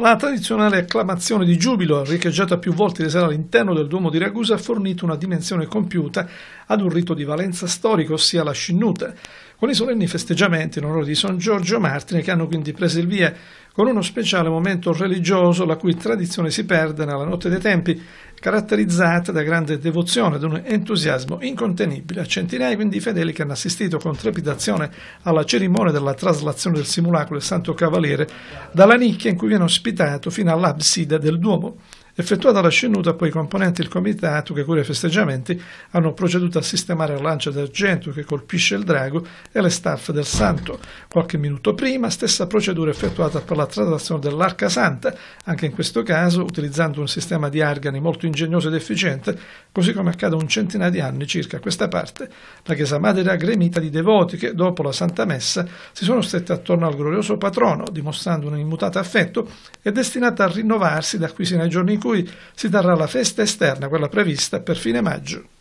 La tradizionale acclamazione di giubilo, riecheggiata più volte di sera all'interno del Duomo di Ragusa, ha fornito una dimensione compiuta ad un rito di valenza storica, ossia la scinnuta, con i solenni festeggiamenti in onore di San Giorgio Martine che hanno quindi preso il via con uno speciale momento religioso la cui tradizione si perde nella notte dei tempi caratterizzata da grande devozione ed un entusiasmo incontenibile. A centinaia quindi di fedeli che hanno assistito con trepidazione alla cerimonia della traslazione del simulacro del Santo Cavaliere dalla nicchia in cui viene ospitato fino all'abside del Duomo Effettuata la scenuta, poi i componenti del comitato che cura i festeggiamenti hanno proceduto a sistemare la lancia d'argento che colpisce il drago e le staffe del santo. Qualche minuto prima, stessa procedura effettuata per la traslazione dell'arca santa, anche in questo caso utilizzando un sistema di argani molto ingegnoso ed efficiente, così come accade un centinaio di anni circa a questa parte. La chiesa madre era gremita di devoti che, dopo la Santa Messa, si sono stretti attorno al glorioso patrono, dimostrando un immutato affetto e destinata a rinnovarsi da qui sino ai giorni in cui cui si terrà la festa esterna, quella prevista per fine maggio.